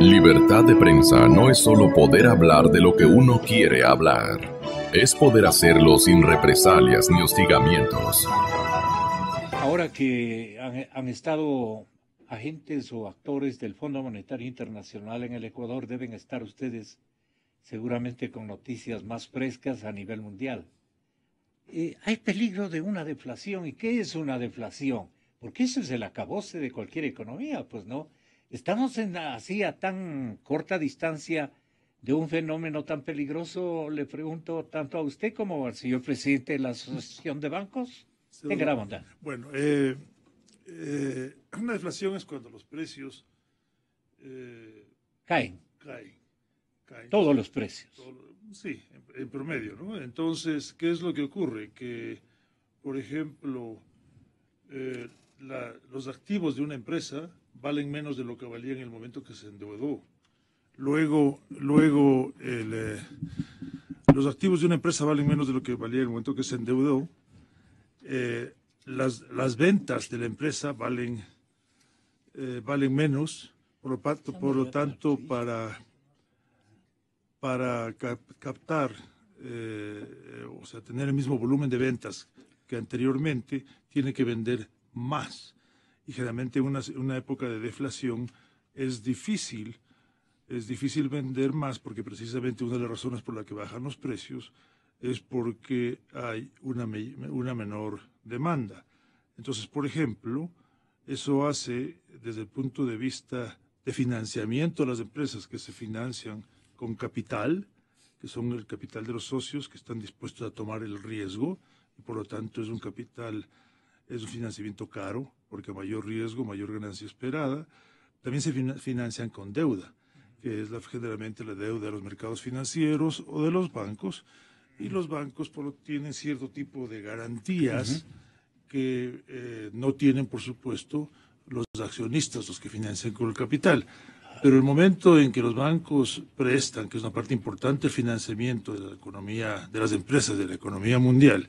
Libertad de prensa no es solo poder hablar de lo que uno quiere hablar, es poder hacerlo sin represalias ni hostigamientos. Ahora que han, estado agentes o actores del Fondo Monetario Internacional en el Ecuador, deben estar ustedes seguramente con noticias más frescas a nivel mundial. Eh, hay peligro de una deflación. ¿Y qué es una deflación? Porque eso es el acabose de cualquier economía, pues no. Estamos en, así a tan corta distancia de un fenómeno tan peligroso, le pregunto tanto a usted como al señor presidente de la Asociación de Bancos. Tenga la gran Bueno, eh, eh una deflación es cuando los precios eh, caen. caen. Todos los precios. sí, en, promedio, ¿no? Entonces, ¿qué es lo que ocurre? Que, por ejemplo, eh, los activos de una empresa valen menos de lo que valía en el momento que se endeudó. Luego, luego eh, los activos de una empresa valen menos de lo que valía en el momento que se endeudó. Eh, las, ventas de la empresa valen, eh, valen menos. Por lo, tanto, por lo tanto para, para captar, o sea, tener el mismo volumen de ventas que anteriormente, tiene que vender más y generalmente una, una época de deflación es difícil, es difícil vender más porque precisamente una de las razones por la que bajan los precios es porque hay una, una menor demanda. Entonces, por ejemplo, eso hace desde el punto de vista de financiamiento a las empresas que se financian con capital, que son el capital de los socios que están dispuestos a tomar el riesgo y por lo tanto es un capital, es un financiamiento caro porque mayor riesgo, mayor ganancia esperada. También se financian con deuda, que es generalmente la deuda de los mercados financieros o de los bancos. Y los bancos tienen cierto tipo de garantías que eh, no tienen, por supuesto, los accionistas, los que financian con el capital. Pero el momento en que los bancos prestan, que es una parte importante del financiamiento de la economía, de las empresas, de la economía mundial,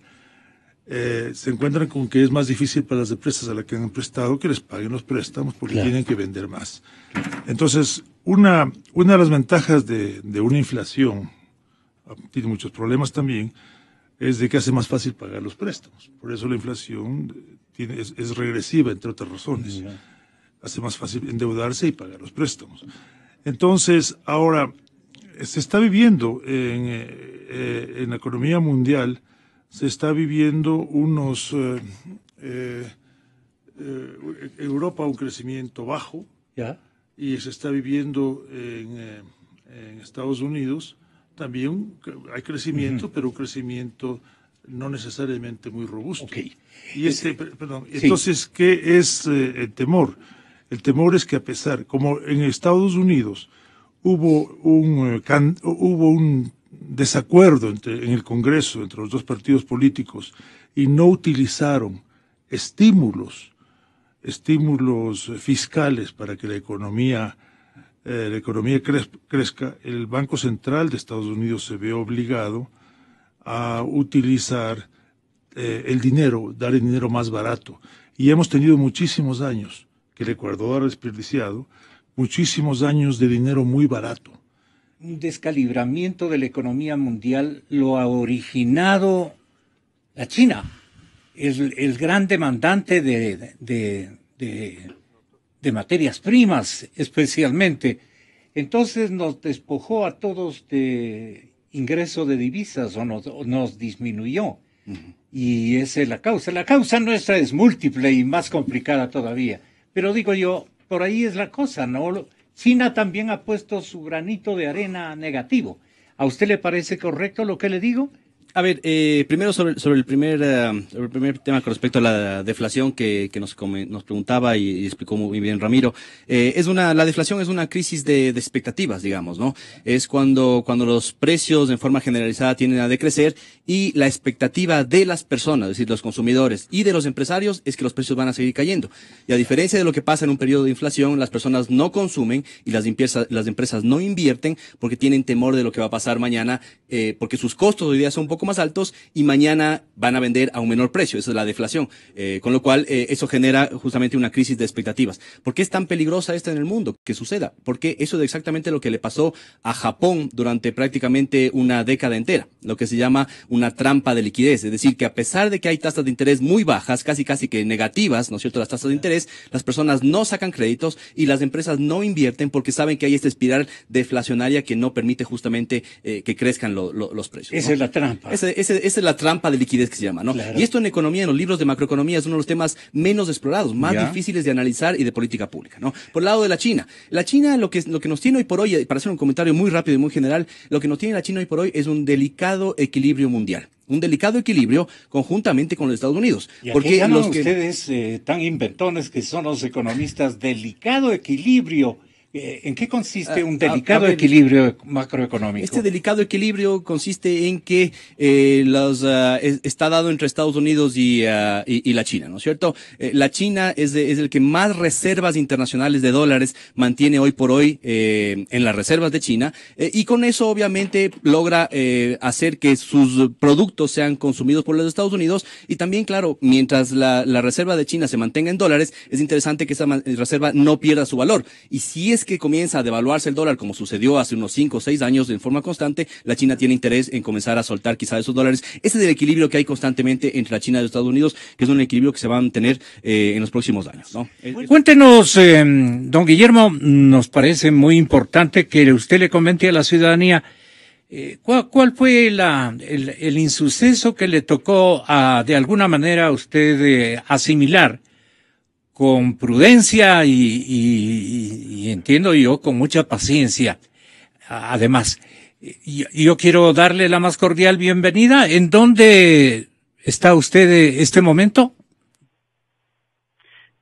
eh, se encuentran con que es más difícil para las empresas a las que han prestado que les paguen los préstamos porque tienen que vender más. Entonces, una, una de las ventajas de, una inflación, ah, tiene muchos problemas también, es de que hace más fácil pagar los préstamos. Por eso la inflación eh, es, regresiva, entre otras razones. Hace más fácil endeudarse y pagar los préstamos. Entonces, ahora, eh, se está viviendo en la economía mundial se está viviendo unos... Eh, eh, eh, Europa un crecimiento bajo ¿Ya? y se está viviendo en, Estados Unidos también hay crecimiento, pero un crecimiento no necesariamente muy robusto. Y este, perdón, entonces, ¿qué es el temor? El temor es que a pesar, como en Estados Unidos hubo un, hubo un desacuerdo en el Congreso entre los dos partidos políticos y no utilizaron estímulos, estímulos fiscales para que la economía, eh, la economía crezca, el Banco Central de Estados Unidos se ve obligado a utilizar eh, el dinero, dar el dinero más barato. Y hemos tenido muchísimos años que el Ecuador ha desperdiciado, muchísimos años de dinero muy barato un descalibramiento de la economía mundial lo ha originado la China, el, el gran demandante de, materias primas especialmente. Entonces nos despojó a todos de ingreso de divisas o nos, disminuyó. Y esa es la causa. La causa nuestra es múltiple y más complicada todavía. Pero digo yo, por ahí es la cosa, ¿no? China también ha puesto su granito de arena negativo. ¿A usted le parece correcto lo que le digo? A ver, eh, primero sobre, el primer, eh, el primer tema con respecto a la deflación que, nos, nos preguntaba y, explicó muy bien Ramiro. Eh, es una, la deflación es una crisis de, expectativas, digamos, ¿no? Es cuando, cuando los precios en forma generalizada tienden a decrecer y la expectativa de las personas, es decir, los consumidores y de los empresarios es que los precios van a seguir cayendo. Y a diferencia de lo que pasa en un periodo de inflación, las personas no consumen y las, empresas las empresas no invierten porque tienen temor de lo que va a pasar mañana, eh, porque sus costos hoy día son un poco más altos y mañana van a vender a un menor precio. Esa es la deflación. Eh, con lo cual, eh, eso genera justamente una crisis de expectativas. ¿Por qué es tan peligrosa esta en el mundo? Que suceda. Porque eso es exactamente lo que le pasó a Japón durante prácticamente una década entera. Lo que se llama una trampa de liquidez. Es decir, que a pesar de que hay tasas de interés muy bajas, casi casi que negativas, ¿no es cierto? Las tasas de interés, las personas no sacan créditos y las empresas no invierten porque saben que hay esta espiral deflacionaria que no permite justamente eh, que crezcan los precios. Esa es la trampa. Esa, esa, es la trampa de liquidez que se llama, ¿no? Y esto en economía, en los libros de macroeconomía, es uno de los temas menos explorados, más difíciles de analizar y de política pública, ¿no? Por el lado de la China. La China, lo que, lo que nos tiene hoy por hoy, eh, para hacer un comentario muy rápido y muy general, lo que nos tiene la China hoy por hoy es un delicado equilibrio mundial un delicado equilibrio conjuntamente con los Estados Unidos. porque los que... ustedes eh, tan inventones que son los economistas, delicado equilibrio eh, ¿En qué consiste ah, un ah, delicado equilibrio macroeconómico? Este delicado equilibrio consiste en que eh, ah, está dado entre Estados Unidos y, y, la China, ¿no es cierto? Eh, la China es, es, el que más reservas internacionales de dólares mantiene hoy por hoy eh, en las reservas de China y con eso obviamente logra hacer que sus productos sean consumidos por los Estados Unidos y también, claro, mientras la, la reserva de China se mantenga en dólares, es interesante que esa reserva no pierda su valor. Y si es que comienza a devaluarse el dólar, como sucedió hace unos cinco o seis años en forma constante, la China tiene interés en comenzar a soltar quizá esos dólares. Ese es el equilibrio que hay constantemente entre la China y los Estados Unidos, que es un equilibrio que se va a mantener eh, en los próximos años. Cuéntenos, eh, don Guillermo, nos parece muy importante que usted le comente a la ciudadanía eh, ¿cuál, fue la, el, el, insuceso que le tocó a, de alguna manera a usted asimilar con prudencia y, entiendo yo con mucha paciencia. Además, yo quiero darle la más cordial bienvenida. ¿En dónde está usted este momento?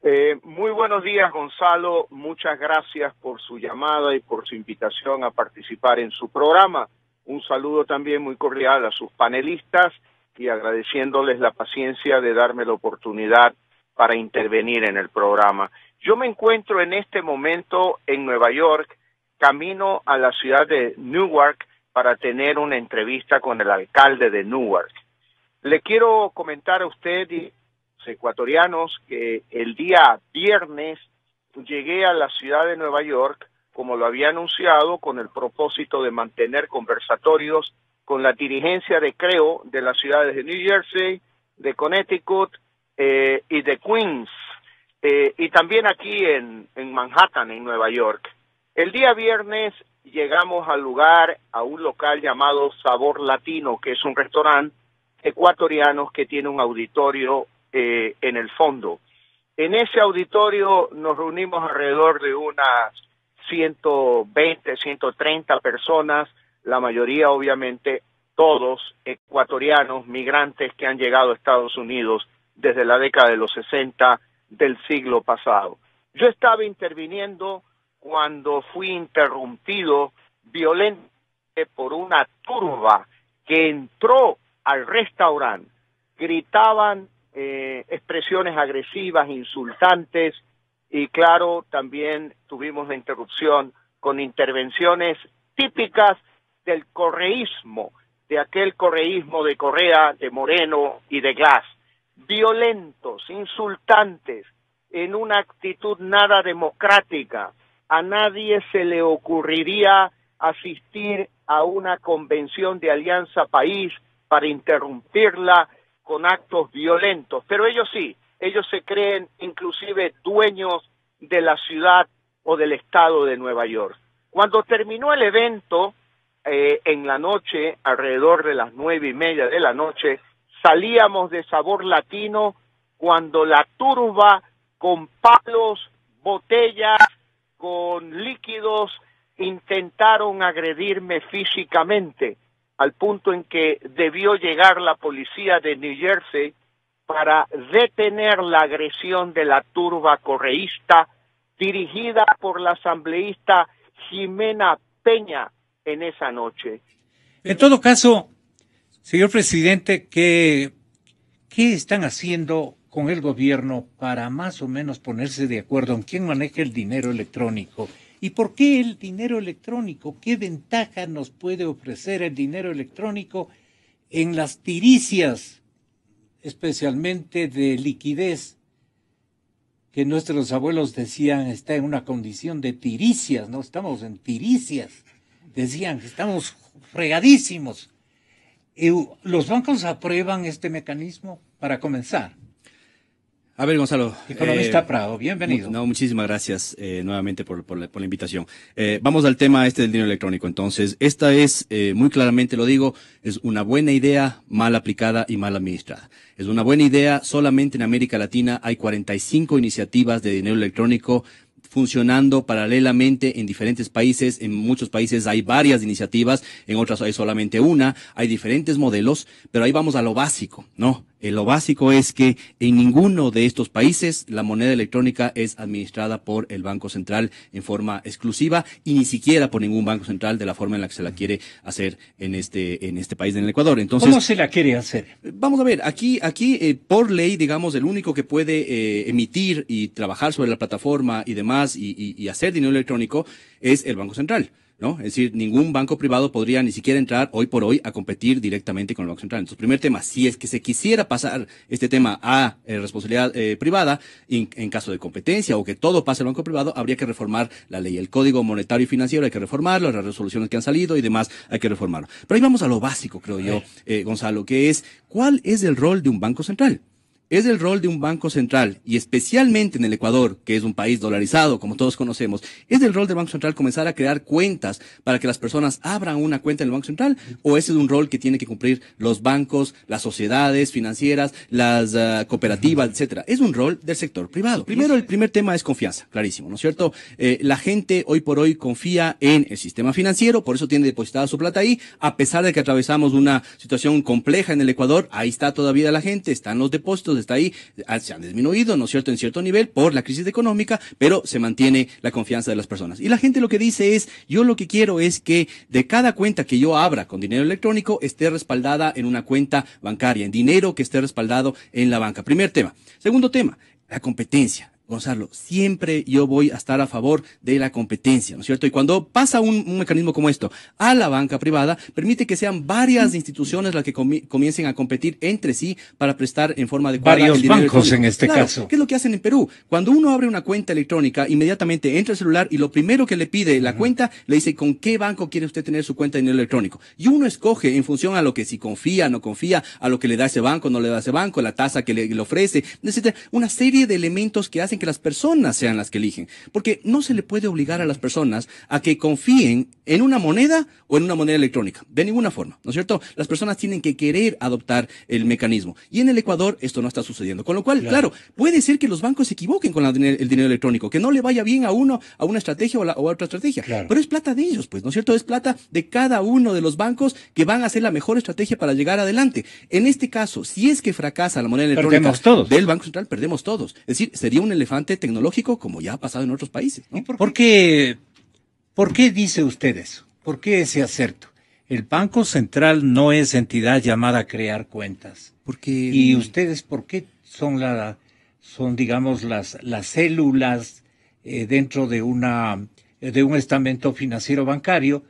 Eh, muy buenos días, Gonzalo. Muchas gracias por su llamada y por su invitación a participar en su programa. Un saludo también muy cordial a sus panelistas y agradeciéndoles la paciencia de darme la oportunidad para intervenir en el programa. Yo me encuentro en este momento en Nueva York, camino a la ciudad de Newark para tener una entrevista con el alcalde de Newark. Le quiero comentar a usted y ecuatorianos que el día viernes llegué a la ciudad de Nueva York, como lo había anunciado, con el propósito de mantener conversatorios con la dirigencia de Creo de las ciudades de New Jersey, de Connecticut, eh, y de Queens, eh, y también aquí en, Manhattan, en Nueva York. El día viernes llegamos al lugar, a un local llamado Sabor Latino, que es un restaurante ecuatoriano que tiene un auditorio eh, en el fondo. En ese auditorio nos reunimos alrededor de unas 120, 130 personas, la mayoría obviamente todos ecuatorianos, migrantes que han llegado a Estados Unidos desde la década de los 60 del siglo pasado. Yo estaba interviniendo cuando fui interrumpido violentamente por una turba que entró al restaurante. Gritaban eh, expresiones agresivas, insultantes y claro, también tuvimos la interrupción con intervenciones típicas del correísmo, de aquel correísmo de Correa, de Moreno y de Glass violentos, insultantes, en una actitud nada democrática. A nadie se le ocurriría asistir a una convención de Alianza País para interrumpirla con actos violentos. Pero ellos sí, ellos se creen inclusive dueños de la ciudad o del estado de Nueva York. Cuando terminó el evento, eh, en la noche, alrededor de las nueve y media de la noche, salíamos de sabor latino cuando la turba con palos, botellas, con líquidos intentaron agredirme físicamente, al punto en que debió llegar la policía de New Jersey para detener la agresión de la turba correísta dirigida por la asambleísta Jimena Peña en esa noche. En todo caso, Señor presidente, ¿qué, están haciendo con el gobierno para más o menos ponerse de acuerdo en quién maneja el dinero electrónico? ¿Y por qué el dinero electrónico? ¿Qué ventaja nos puede ofrecer el dinero electrónico en las tiricias, especialmente de liquidez, que nuestros abuelos decían está en una condición de tiricias, no estamos en tiricias, decían estamos fregadísimos. ¿Los bancos aprueban este mecanismo para comenzar? A ver, Gonzalo. Economista eh, Prado, bienvenido. No, muchísimas gracias eh, nuevamente por, la, invitación. Eh, vamos al tema este del dinero electrónico. Entonces, esta es, muy claramente lo digo, es una buena idea mal aplicada y mal administrada. Es una buena idea, solamente en América Latina hay 45 iniciativas de dinero electrónico funcionando paralelamente en diferentes países. En muchos países hay varias iniciativas, en otras hay solamente una. Hay diferentes modelos, pero ahí vamos a lo básico, ¿no? Eh, lo básico es que en ninguno de estos países la moneda electrónica es administrada por el Banco Central en forma exclusiva y ni siquiera por ningún Banco Central de la forma en la que se la quiere hacer en este, en este país, en el Ecuador. Entonces, ¿Cómo se la quiere hacer? Vamos a ver, aquí, aquí eh, por ley, digamos, el único que puede eh, emitir y trabajar sobre la plataforma y demás y hacer dinero electrónico es el Banco Central. ¿no? Es decir, ningún banco privado podría ni siquiera entrar hoy por hoy a competir directamente con el Banco Central. Entonces, primer tema, si es que se quisiera pasar este tema a eh, responsabilidad eh, privada, en caso de competencia o que todo pase al banco privado, habría que reformar la ley, el Código Monetario y Financiero, hay que reformarlo, las resoluciones que han salido y demás, hay que reformarlo. Pero ahí vamos a lo básico, creo yo, eh, Gonzalo, que es, ¿cuál es el rol de un Banco Central? es el rol de un banco central, y especialmente en el Ecuador, que es un país dolarizado, como todos conocemos, es el rol del Banco Central comenzar a crear cuentas para que las personas abran una cuenta en el Banco Central, o ese es un rol que tienen que cumplir los bancos, las sociedades financieras, las ah, cooperativas, etcétera. Es un rol del sector privado. Primero, el primer tema es confianza, clarísimo, ¿no es cierto? Eh, la gente hoy por hoy confía en el sistema financiero, por eso tiene depositada su plata ahí, a pesar de que atravesamos una situación compleja en el Ecuador, ahí está todavía la gente, están los depósitos, está ahí, ah, se han disminuido, ¿no es cierto?, en cierto nivel por la crisis económica, pero se mantiene la confianza de las personas. Y la gente lo que dice es, yo lo que quiero es que de cada cuenta que yo abra con dinero electrónico esté respaldada en una cuenta bancaria, en dinero que esté respaldado en la banca. Primer tema. Segundo tema, la competencia. Gonzalo, siempre yo voy a estar a favor de la competencia, ¿no es cierto? Y cuando pasa un, mecanismo como esto a la banca privada, permite que sean varias mm. instituciones las que comiencen a competir entre sí para prestar en forma de... Varios bancos en este caso. ¿Qué es lo que hacen en Perú? Cuando uno abre una cuenta electrónica, inmediatamente entra el celular y lo primero que le pide la cuenta, le dice con qué banco quiere usted tener su cuenta de dinero electrónico. Y uno escoge en función a lo que si confía, no confía, a lo que le da ese banco, no le da ese banco, la tasa que le, ofrece, etcétera. Una serie de elementos que hacen que las personas sean las que eligen. Porque no se le puede obligar a las personas a que confíen en una moneda o en una moneda electrónica. De ninguna forma, ¿no es cierto? Las personas tienen que querer adoptar el mecanismo. Y en el Ecuador esto no está sucediendo. Con lo cual, claro, puede ser que los bancos se equivoquen con el dinero electrónico, que no le vaya bien a uno, a una estrategia o, a otra estrategia. Pero es plata de ellos, pues, ¿no es cierto? Es plata de cada uno de los bancos que van a hacer la mejor estrategia para llegar adelante. En este caso, si es que fracasa la moneda electrónica todos. del Banco Central, perdemos todos. Es decir, sería un tecnológico como ya ha pasado en otros países. Por qué? dice usted eso? ¿Por qué ese acerto? El Banco Central no es entidad llamada a crear cuentas. ¿Y ustedes por qué son, digamos, las, las células eh, dentro de, una, de un estamento financiero bancario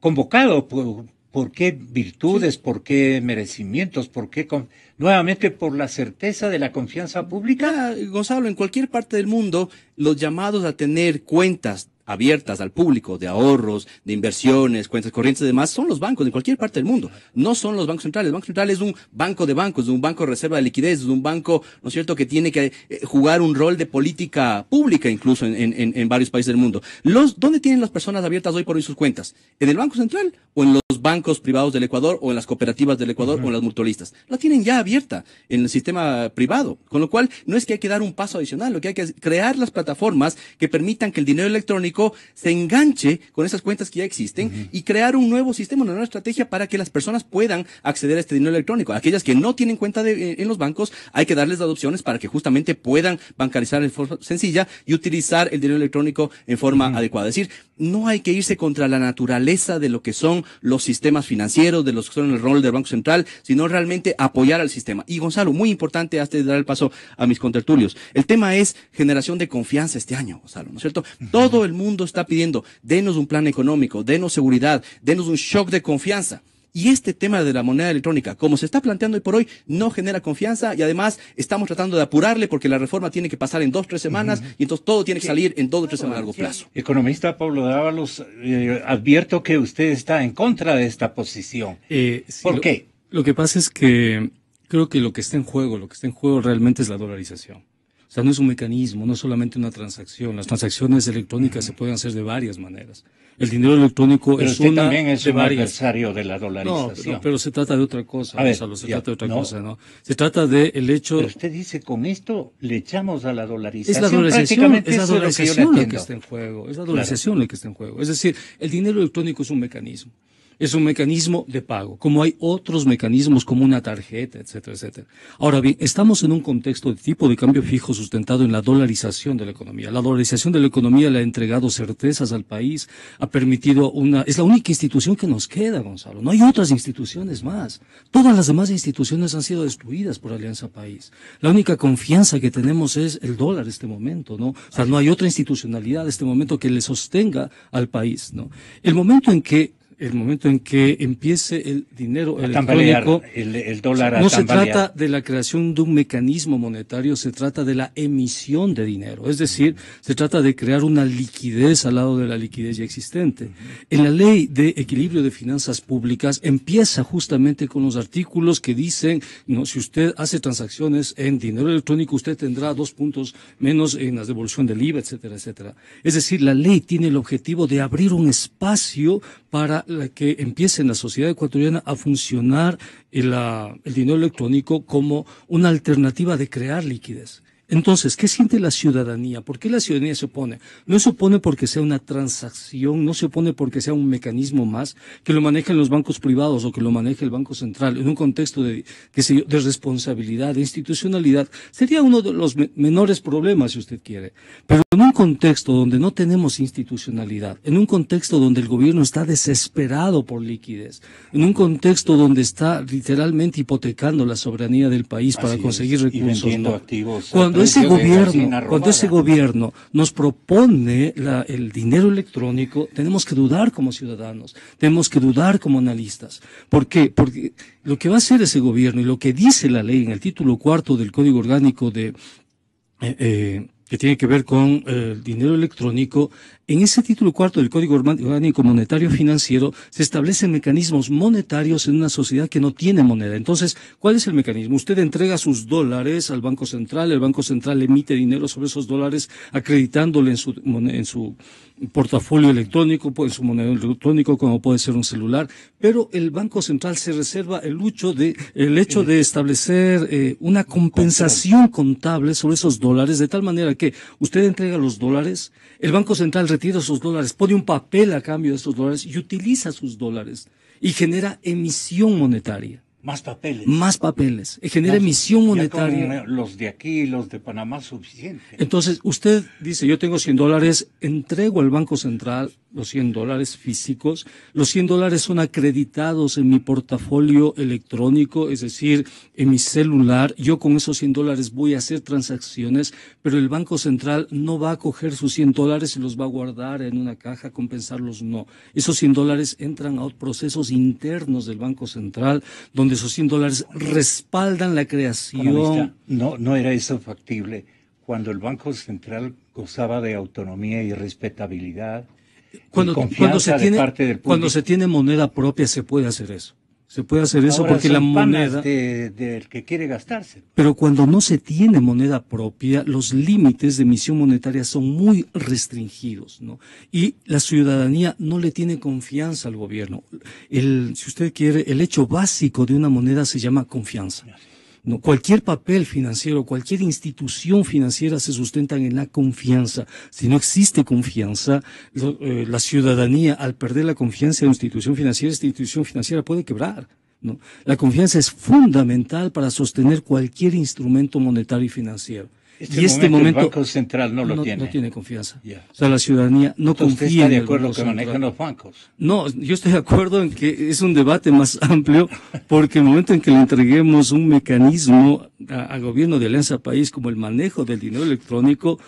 convocado por, ¿Por qué virtudes? ¿Por qué merecimientos? ¿Por qué nuevamente por la certeza de la confianza pública? Gonzalo, en cualquier parte del mundo, los llamados a tener cuentas abiertas al público de ahorros, de inversiones, cuentas corrientes y demás, son los bancos en cualquier parte del mundo. No son los bancos centrales. El Banco Central es un banco de bancos, es un banco de reserva de liquidez, es un banco, ¿no es cierto?, que tiene que eh, jugar un rol de política pública incluso en, en, en varios países del mundo. Los, ¿Dónde tienen las personas abiertas hoy por hoy sus cuentas? ¿En el Banco Central o en los bancos privados del Ecuador o en las cooperativas del Ecuador o en las mutualistas? La tienen ya abierta en el sistema privado. Con lo cual, no es que hay que dar un paso adicional, lo que hay que es crear las plataformas que permitan que el dinero electrónico se enganche con esas cuentas que ya existen y crear un nuevo sistema, una nueva estrategia para que las personas puedan acceder a este dinero electrónico. Aquellas que no tienen cuenta eh, en los bancos, hay que darles las opciones para que justamente puedan bancarizar en forma sencilla y utilizar el dinero electrónico en forma adecuada. Es decir, no hay que irse contra la naturaleza de lo que son los sistemas financieros, de los que son el rol del Banco Central, sino realmente apoyar al sistema. Y Gonzalo, muy importante, antes de dar el paso a mis contertulios, el tema es generación de confianza este año, Gonzalo, ¿no es cierto? Todo el mundo mundo está pidiendo, denos un plan económico, denos seguridad, denos un shock de confianza. Y este tema de la moneda electrónica, como se está planteando hoy por hoy, no genera confianza y además estamos tratando de apurarle porque la reforma tiene que pasar en dos, tres semanas y entonces todo tiene que salir en dos o tres semanas a largo plazo. Economista Pablo Dávalos, eh, advierto que usted está en contra de esta posición. Eh, ¿Por qué? Lo que pasa es que creo que lo que está en juego, lo que está en juego realmente es la dolarización. O sea, no es un mecanismo, no es solamente una transacción. Las transacciones electrónicas se pueden hacer de varias maneras. El dinero electrónico pero es usted también es un adversario de la dolarización. No, pero, se trata de otra cosa, a ver, se trata de otra cosa, ¿no? Se trata del el hecho... Pero usted dice, con esto le echamos a la dolarización. Es la dolarización, es la dolarización la que, está en juego, es la dolarización la que está en juego. Es decir, el dinero electrónico es un mecanismo es un mecanismo de pago, como hay otros mecanismos como una tarjeta, etcétera, etcétera. Ahora bien, estamos en un contexto de tipo de cambio fijo sustentado en la dolarización de la economía. La dolarización de la economía le ha entregado certezas al país, ha permitido una, es la única institución que nos queda, Gonzalo. No hay otras instituciones más. Todas las demás instituciones han sido destruidas por Alianza País. La única confianza que tenemos es el dólar en este momento, ¿no? O sea, no hay otra institucionalidad en este momento que le sostenga al país, ¿no? El momento en que el momento en que empiece el dinero electrónico, el, dólar a no se trata de la creación de un mecanismo monetario, se trata de la emisión de dinero. Es decir, se trata de crear una liquidez al lado de la liquidez ya existente. En la ley de equilibrio de finanzas públicas empieza justamente con los artículos que dicen, no, si usted hace transacciones en dinero electrónico, usted tendrá dos puntos menos en la devolución del IVA, etcétera, etcétera. Es decir, la ley tiene el objetivo de abrir un espacio para la que empiece en la sociedad ecuatoriana a funcionar eh, el, dinero electrónico como una alternativa de crear liquidez. Entonces, ¿qué siente la ciudadanía? ¿Por qué la ciudadanía se opone? No se opone porque sea una transacción, no se opone porque sea un mecanismo más que lo manejen los bancos privados o que lo maneje el Banco Central en un contexto de, de responsabilidad, de institucionalidad. Sería uno de los menores problemas, si usted quiere. Pero en un contexto donde no tenemos institucionalidad, en un contexto donde el gobierno está desesperado por liquidez, en un contexto donde está literalmente hipotecando la soberanía del país para conseguir recursos. activos. Cuando cuando ese gobierno, nos propone el dinero electrónico, tenemos que dudar como ciudadanos, tenemos que dudar como analistas. ¿Por qué? Porque lo que va a hacer ese gobierno y lo que dice la ley en el título cuarto del Código Orgánico de eh, eh, que tiene que ver con eh, el dinero electrónico, en ese título cuarto del Código Orgánico Monetario Financiero se establecen mecanismos monetarios en una sociedad que no tiene moneda. Entonces, ¿cuál es el mecanismo? Usted entrega sus dólares al Banco Central, el Banco Central emite dinero sobre esos dólares acreditándole en su, en su portafolio electrónico, pues, en su moneda electrónico, como puede ser un celular, pero el Banco Central se reserva el hecho de, el hecho de establecer eh, una compensación contable sobre esos dólares, de tal manera que usted entrega los dólares, el Banco Central tira sus dólares, pone un papel a cambio de esos dólares y utiliza sus dólares y genera emisión monetaria. Más papeles. Más papeles. Y genera emisión monetaria. Eh, los de aquí, los de Panamá, suficiente. Entonces, usted dice, yo tengo 100 dólares, entrego al Banco Central, los 100 dólares físicos. Los 100 dólares son acreditados en mi portafolio electrónico, es decir, en mi celular. Yo con esos 100 dólares voy a hacer transacciones, pero el Banco Central no va a coger sus 100 dólares y los va a guardar en una caja, compensarlos, no. Esos 100 dólares entran a procesos internos del Banco Central, donde esos 100 dólares respaldan la creación. No, no era eso factible cuando el Banco Central gozaba de autonomía y respetabilidad cuando, se tiene, moneda propia se puede hacer eso. Se puede hacer eso porque la moneda. que quiere gastarse. Pero cuando no se tiene moneda propia, los límites de emisión monetaria son muy restringidos, ¿no? Y la ciudadanía no le tiene confianza al gobierno. El, si usted quiere, el hecho básico de una moneda se llama confianza. No, cualquier papel financiero, cualquier institución financiera se sustenta en la confianza. Si no existe confianza, eh, la ciudadanía, al perder la confianza en una institución financiera, esta institución financiera puede quebrar. ¿no? La confianza es fundamental para sostener cualquier instrumento monetario y financiero. Este y este momento, Central no lo tiene. confianza. O sea, la ciudadanía no confía de acuerdo en que los bancos? No, yo estoy de acuerdo en que es un debate más amplio, porque el momento en que le entreguemos un mecanismo al gobierno de Alianza País como el manejo del dinero electrónico,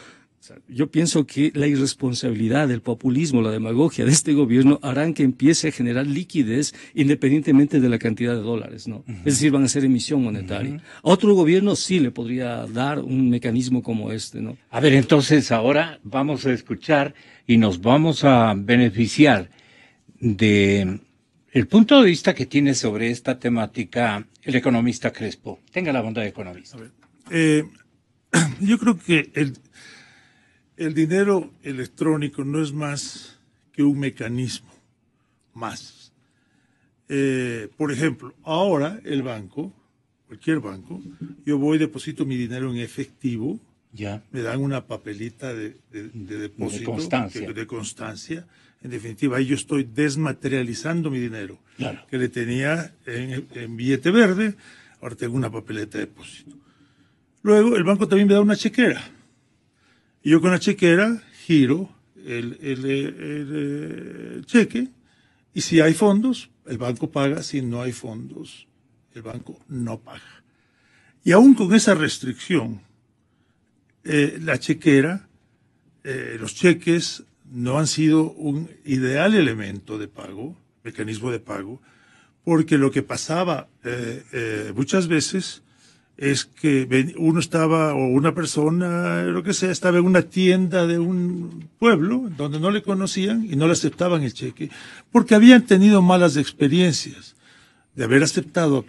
yo pienso que la irresponsabilidad, el populismo, la demagogia de este gobierno harán que empiece a generar liquidez independientemente de la cantidad de dólares, ¿no? Es decir, van a ser emisión monetaria. otro gobierno sí le podría dar un mecanismo como este, ¿no? A ver, entonces ahora vamos a escuchar y nos vamos a beneficiar de el punto de vista que tiene sobre esta temática el economista Crespo. Tenga la bondad, economista. Eh, yo creo que el el dinero electrónico no es más que un mecanismo, más. Eh, por ejemplo, ahora el banco, cualquier banco, yo voy, deposito mi dinero en efectivo, ya. me dan una papelita de, depósito, de constancia. En definitiva, ahí yo estoy desmaterializando mi dinero, que le tenía en, en billete verde, ahora tengo una papeleta de depósito. Luego, el banco también me da una chequera yo con la chequera giro el, eh, cheque y si hay fondos, el banco paga. Si no hay fondos, el banco no paga. Y aún con esa restricción, eh, la chequera, eh, los cheques no han sido un ideal elemento de pago, mecanismo de pago, porque lo que pasaba muchas veces es que uno estaba, o una persona, lo que sea, estaba en una tienda de un pueblo donde no le conocían y no le aceptaban el cheque, porque habían tenido malas experiencias de haber aceptado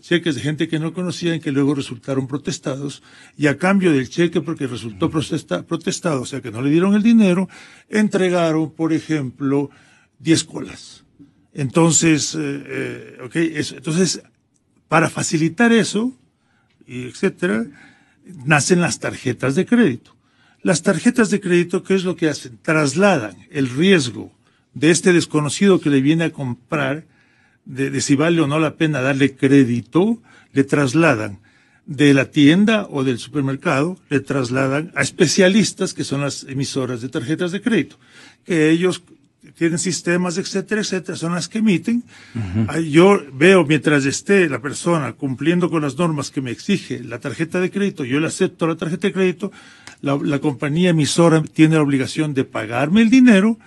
cheques de gente que no conocían que luego resultaron protestados y a cambio del cheque porque resultó protesta, protestado, o sea que no le dieron el dinero, entregaron, por ejemplo, 10 colas. Entonces, eh, eh entonces, para facilitar eso, y etcétera, nacen las tarjetas de crédito. Las tarjetas de crédito, ¿qué es lo que hacen? Trasladan el riesgo de este desconocido que le viene a comprar, de, de si vale o no la pena darle crédito, le trasladan de la tienda o del supermercado le trasladan a especialistas que son las emisoras de tarjetas de crédito, que ellos tienen sistemas, etcétera, etcétera, son las que emiten. Ah, yo veo mientras esté la persona cumpliendo con las normas que me exige la tarjeta de crédito, yo le acepto la tarjeta de crédito, la, compañía emisora tiene la obligación de pagarme el dinero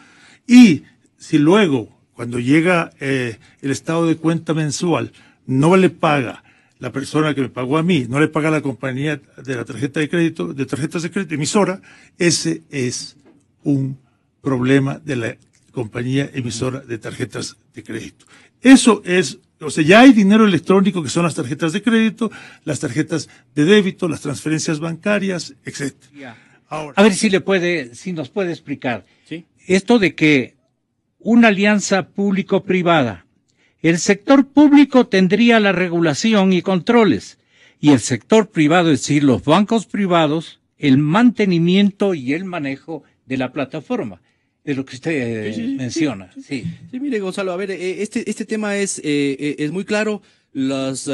y si luego, cuando llega eh, el estado de cuenta mensual, no le paga la persona que me pagó a mí, no le paga la compañía de la tarjeta de crédito, de tarjetas de crédito emisora, ese es un problema de la compañía emisora de tarjetas de crédito. Eso es, o sea, ya hay dinero electrónico que son las tarjetas de crédito, las tarjetas de débito, las transferencias bancarias, etc. Ahora, a ver si le puede, si nos puede explicar. Esto de que una alianza público-privada, el sector público tendría la regulación y controles, y el sector privado, es decir, los bancos privados, el mantenimiento y el manejo de la plataforma de lo que usted eh, menciona. Sí, sí, mire, Gonzalo, a ver, eh, este, este tema es, eh, es muy claro. Los,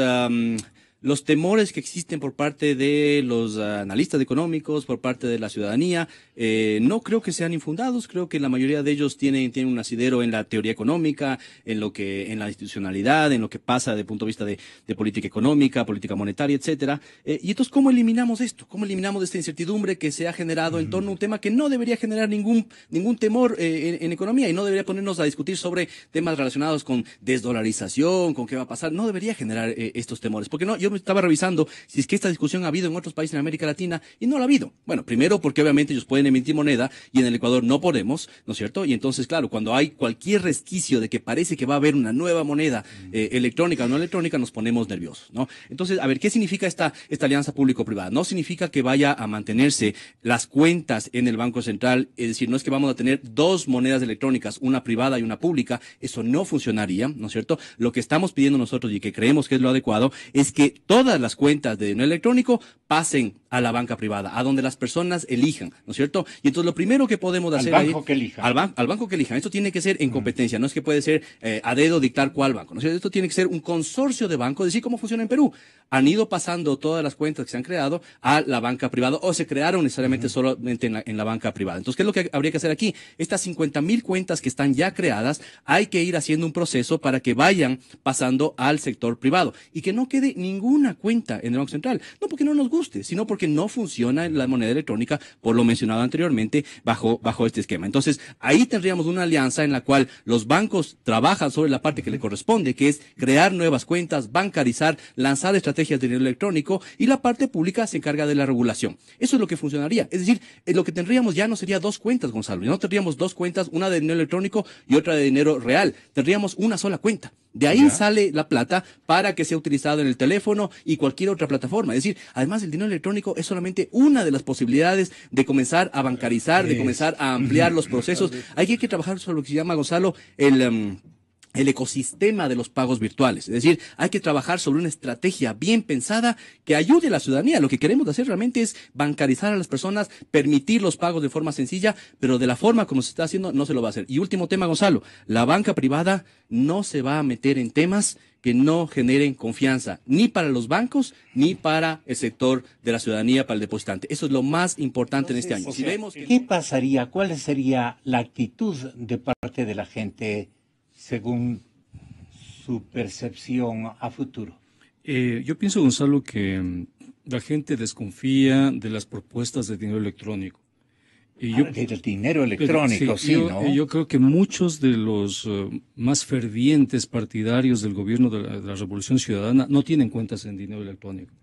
los temores que existen por parte de los analistas económicos, por parte de la ciudadanía, eh, no creo que sean infundados. Creo que la mayoría de ellos tienen, un asidero en la teoría económica, en lo que, en la institucionalidad, en lo que pasa de punto de vista de, política económica, política monetaria, etcétera. Eh, y entonces, ¿cómo eliminamos esto? ¿Cómo eliminamos esta incertidumbre que se ha generado en torno a un tema que no debería generar ningún, ningún temor eh, en, economía y no debería ponernos a discutir sobre temas relacionados con desdolarización, con qué va a pasar? No debería generar estos temores. Porque no, yo estaba revisando si es que esta discusión ha habido en otros países en América Latina y no la ha habido. Bueno, primero porque obviamente ellos pueden emitir moneda y en el Ecuador no podemos, ¿no es cierto? Y entonces, claro, cuando hay cualquier resquicio de que parece que va a haber una nueva moneda eh, electrónica o no electrónica, nos ponemos nerviosos, ¿no? Entonces, a ver, ¿qué significa esta, esta alianza público-privada? No significa que vaya a mantenerse las cuentas en el Banco Central, es decir, no es que vamos a tener dos monedas electrónicas, una privada y una pública, eso no funcionaría, ¿no es cierto? Lo que estamos pidiendo nosotros y que creemos que es lo adecuado es que todas las cuentas de dinero electrónico pasen a la banca privada, a donde las personas elijan, ¿no es cierto? Y entonces lo primero que podemos hacer... Al banco que Al, banco que elijan. Esto tiene que ser en mm. competencia, no es que puede ser eh, a dedo dictar cuál banco, ¿no es cierto? Esto tiene que ser un consorcio de bancos, decir cómo funciona en Perú. Han ido pasando todas las cuentas que se han creado a la banca privada o se crearon necesariamente solamente en la, en la, banca privada. Entonces, ¿qué es lo que habría que hacer aquí? Estas 50 mil cuentas que están ya creadas, hay que ir haciendo un proceso para que vayan pasando al sector privado y que no quede ninguna cuenta en el Banco Central. No porque no nos guste, sino porque que no funciona la moneda electrónica, por lo mencionado anteriormente, bajo, bajo este esquema. Entonces, ahí tendríamos una alianza en la cual los bancos trabajan sobre la parte que le corresponde, que es crear nuevas cuentas, bancarizar, lanzar estrategias de dinero electrónico y la parte pública se encarga de la regulación. Eso es lo que funcionaría. Es decir, eh, lo que tendríamos ya no sería dos cuentas, Gonzalo, no tendríamos dos cuentas, una de dinero electrónico y otra de dinero real. Tendríamos una sola cuenta. De ahí sale la plata para que sea utilizado en el teléfono y cualquier otra plataforma. Es decir, además el dinero electrónico es solamente una de las posibilidades de comenzar a bancarizar, de comenzar a ampliar los procesos. Hay que, trabajar sobre lo que se llama, Gonzalo, el... Em, el ecosistema de los pagos virtuales. Es decir, hay que trabajar sobre una estrategia bien pensada que ayude a la ciudadanía. Lo que queremos hacer realmente es bancarizar a las personas, permitir los pagos de forma sencilla, pero de la forma como se está haciendo no se lo va a hacer. Y último tema, Gonzalo, la banca privada no se va a meter en temas que no generen confianza, ni para los bancos, ni para el sector de la ciudadanía, para el depositante. Eso es lo más importante en este año. ¿Qué pasaría? ¿Cuál sería la actitud de parte de la gente? según su percepción a futuro? Eh, yo pienso, Gonzalo, que mm, la gente desconfía de las propuestas de dinero electrónico. Y ah, dinero electrónico, sí, yo, ¿no? Eh, yo, creo que muchos de los eh, más fervientes partidarios del gobierno de la Revolución Ciudadana no tienen cuentas en dinero electrónico.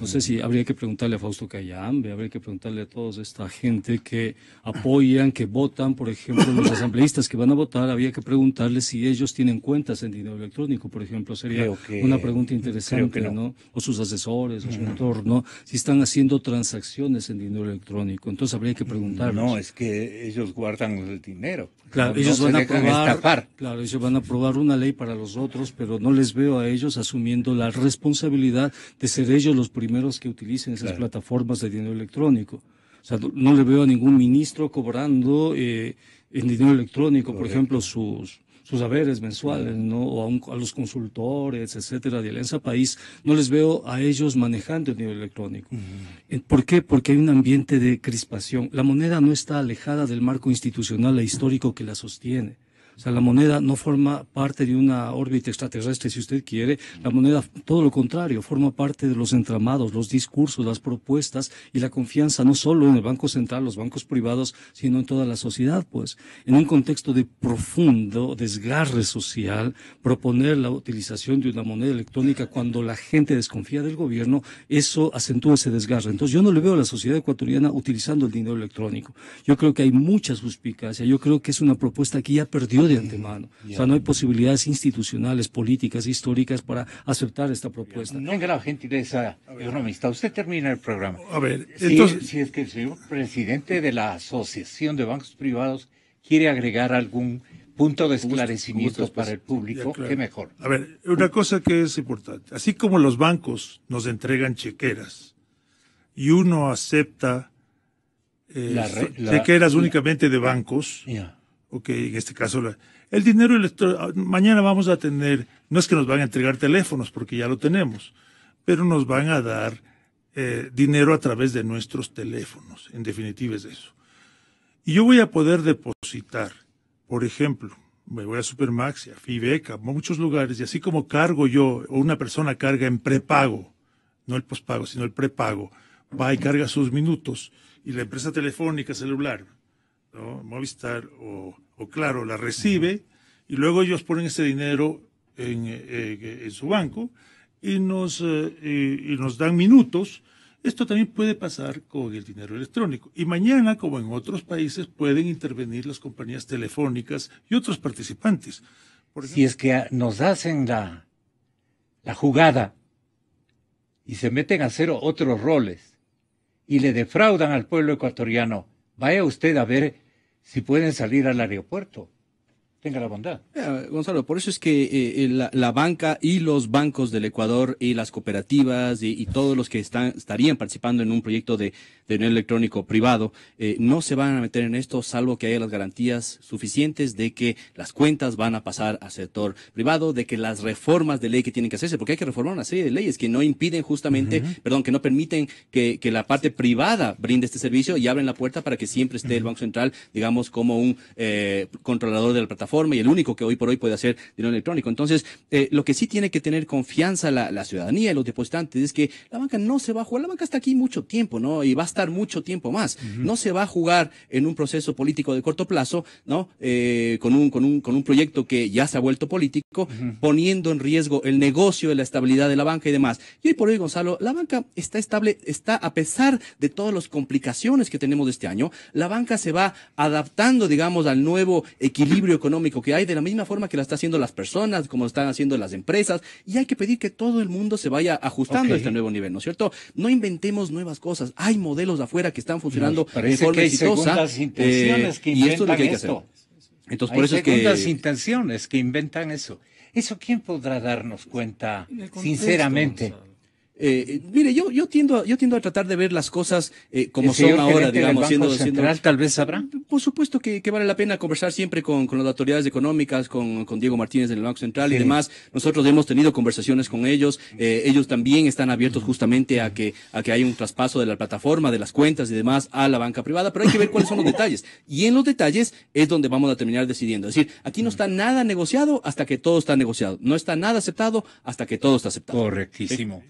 No sé si habría que preguntarle a Fausto Cayambe, habría que preguntarle a toda esta gente que apoyan, que votan, por ejemplo, los asambleístas que van a votar, habría que preguntarle si ellos tienen cuentas en dinero electrónico, por ejemplo, sería una pregunta interesante, no. O sus asesores, o su entorno, si están haciendo transacciones en dinero electrónico. Entonces habría que preguntarles. No, es que ellos guardan el dinero. Claro, ellos van a aprobar, claro, ellos van a aprobar una ley para los otros, pero no les veo a ellos asumiendo la responsabilidad de ser ellos los primeros que utilicen esas plataformas de dinero electrónico. O sea, no, le veo a ningún ministro cobrando eh, en dinero electrónico, por ejemplo, sus, sus haberes mensuales, O a, los consultores, etcétera, de Alianza País, no les veo a ellos manejando el dinero electrónico. Eh, ¿Por qué? Porque hay un ambiente de crispación. La moneda no está alejada del marco institucional e histórico que la sostiene. O sea, la moneda no forma parte de una órbita extraterrestre, si usted quiere. La moneda, todo lo contrario, forma parte de los entramados, los discursos, las propuestas y la confianza, no solo en el Banco Central, los bancos privados, sino en toda la sociedad, pues. En un contexto de profundo desgarre social, proponer la utilización de una moneda electrónica cuando la gente desconfía del gobierno, eso acentúa ese desgarre. Entonces, yo no le veo a la sociedad ecuatoriana utilizando el dinero electrónico. Yo creo que hay mucha suspicacia. Yo creo que es una propuesta que ya perdió de antemano. O sea, no hay posibilidades institucionales, políticas, históricas para aceptar esta propuesta. No, la gentileza, economista. Usted termina el programa. A ver, entonces... Si, es que el señor presidente de la Asociación de Bancos Privados quiere agregar algún punto de esclarecimiento para el pues, público, qué mejor. A ver, una cosa que es importante. Así como los bancos nos entregan chequeras y uno acepta eh, chequeras únicamente de bancos, ok, en este caso el dinero electrónico, ah, mañana vamos a tener, no es que nos van a entregar teléfonos porque ya lo tenemos, pero nos van a dar eh, dinero a través de nuestros teléfonos, en definitiva es eso. Y yo voy a poder depositar, por ejemplo, me voy a Supermax, a fibeca muchos lugares, y así como cargo yo, o una persona carga en prepago, no el pospago, sino el prepago, va y carga sus minutos, y la empresa telefónica, celular, Movistar o o claro la recibe y luego ellos ponen ese dinero en, eh, eh, su banco y nos, eh, nos dan minutos. Esto también puede pasar con el dinero electrónico. Y mañana, como en otros países, pueden intervenir las compañías telefónicas y otros participantes. si es que ah, nos hacen la, la jugada y se meten a hacer otros roles y le defraudan al pueblo ecuatoriano, vaya usted a ver si pueden salir al aeropuerto tenga la bondad. Eh, Gonzalo, por eso es que eh, eh, la, banca y los bancos del Ecuador y las cooperativas y, todos los que están, estarían participando en un proyecto de, dinero electrónico privado no se van a meter en esto salvo que haya las garantías suficientes de que las cuentas van a pasar al sector privado, de que las reformas de ley que tienen que hacerse, porque hay que reformar una serie de leyes que no impiden justamente, perdón, que no permiten que, que, la parte privada brinde este servicio y abren la puerta para que siempre esté el Banco Central, digamos, como un controlador de la plataforma y el único que hoy por hoy puede hacer dinero electrónico. Entonces, eh, lo que sí tiene que tener confianza la, ciudadanía y los depositantes es que la banca no se va a jugar, la banca está aquí mucho tiempo, ¿no? Y va a estar mucho tiempo más. No se va a jugar en un proceso político de corto plazo, ¿no? Eh, con, un, un, con un proyecto que ya se ha vuelto político, poniendo en riesgo el negocio, la estabilidad de la banca y demás. Y hoy por hoy, Gonzalo, la banca está estable, está a pesar de todas las complicaciones que tenemos de este año, la banca se va adaptando, digamos, al nuevo equilibrio económico que hay, de la misma forma que la están haciendo las personas, como están haciendo las empresas, y hay que pedir que todo el mundo se vaya ajustando a este nuevo nivel, ¿no es cierto? No inventemos nuevas cosas, hay modelos afuera que están funcionando de forma que exitosa. Eh, que y esto que Entonces, hay por eso es que. las intenciones que inventan eso. ¿Eso quién podrá darnos cuenta, sinceramente? Eh, eh, mire, yo, yo, tiendo a, yo tiendo a tratar de ver las cosas eh, como son ahora, digamos, siendo, Central, Tal vez sabrá. Por supuesto que, que, vale la pena conversar siempre con, con las autoridades económicas, con, con Diego Martínez del Banco Central y demás. Nosotros hemos tenido conversaciones con ellos. Eh, ellos también están abiertos justamente a que, a que haya un traspaso de la plataforma, de las cuentas y demás a la banca privada, pero hay que ver cuáles son los detalles. Y en los detalles es donde vamos a terminar decidiendo. Es decir, aquí no está nada negociado hasta que todo está negociado. No está nada aceptado hasta que todo está aceptado. Correctísimo.